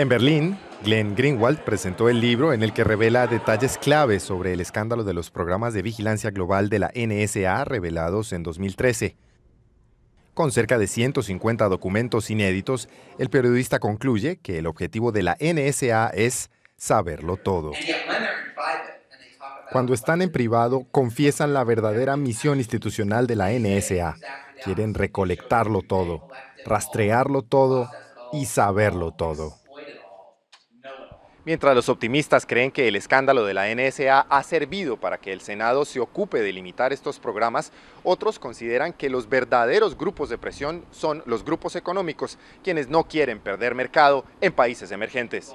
En Berlín, Glenn Greenwald presentó el libro en el que revela detalles claves sobre el escándalo de los programas de vigilancia global de la NSA revelados en 2013. Con cerca de 150 documentos inéditos, el periodista concluye que el objetivo de la NSA es saberlo todo. Cuando están en privado, confiesan la verdadera misión institucional de la NSA. Quieren recolectarlo todo, rastrearlo todo y saberlo todo. Mientras los optimistas creen que el escándalo de la NSA ha servido para que el Senado se ocupe de limitar estos programas, otros consideran que los verdaderos grupos de presión son los grupos económicos, quienes no quieren perder mercado en países emergentes.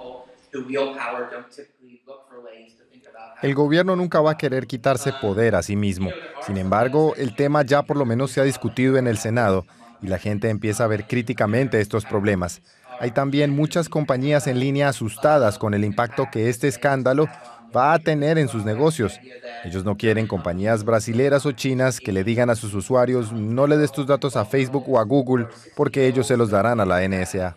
El gobierno nunca va a querer quitarse poder a sí mismo. Sin embargo, el tema ya por lo menos se ha discutido en el Senado y la gente empieza a ver críticamente estos problemas. Hay también muchas compañías en línea asustadas con el impacto que este escándalo va a tener en sus negocios. Ellos no quieren compañías brasileras o chinas que le digan a sus usuarios no le des tus datos a Facebook o a Google porque ellos se los darán a la NSA.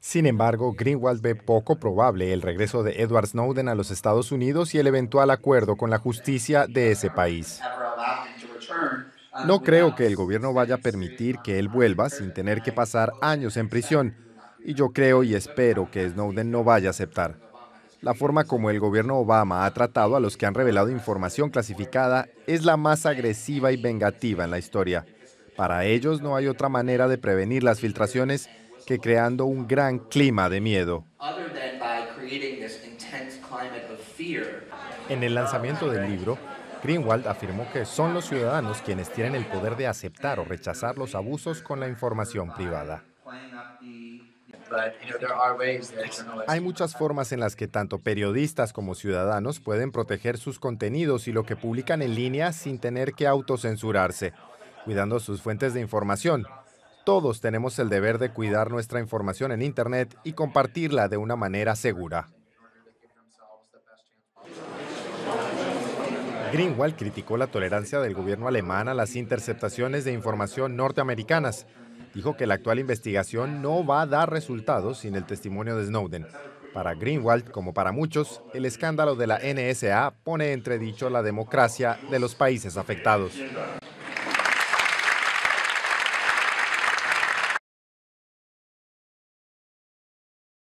Sin embargo, Greenwald ve poco probable el regreso de Edward Snowden a los Estados Unidos y el eventual acuerdo con la justicia de ese país. No creo que el gobierno vaya a permitir que él vuelva sin tener que pasar años en prisión, y yo creo y espero que Snowden no vaya a aceptar. La forma como el gobierno Obama ha tratado a los que han revelado información clasificada es la más agresiva y vengativa en la historia. Para ellos no hay otra manera de prevenir las filtraciones que creando un gran clima de miedo. En el lanzamiento del libro, Greenwald afirmó que son los ciudadanos quienes tienen el poder de aceptar o rechazar los abusos con la información privada. Hay muchas formas en las que tanto periodistas como ciudadanos pueden proteger sus contenidos y lo que publican en línea sin tener que autocensurarse, cuidando sus fuentes de información. Todos tenemos el deber de cuidar nuestra información en Internet y compartirla de una manera segura. Greenwald criticó la tolerancia del gobierno alemán a las interceptaciones de información norteamericanas. Dijo que la actual investigación no va a dar resultados sin el testimonio de Snowden. Para Greenwald, como para muchos, el escándalo de la NSA pone entredicho la democracia de los países afectados.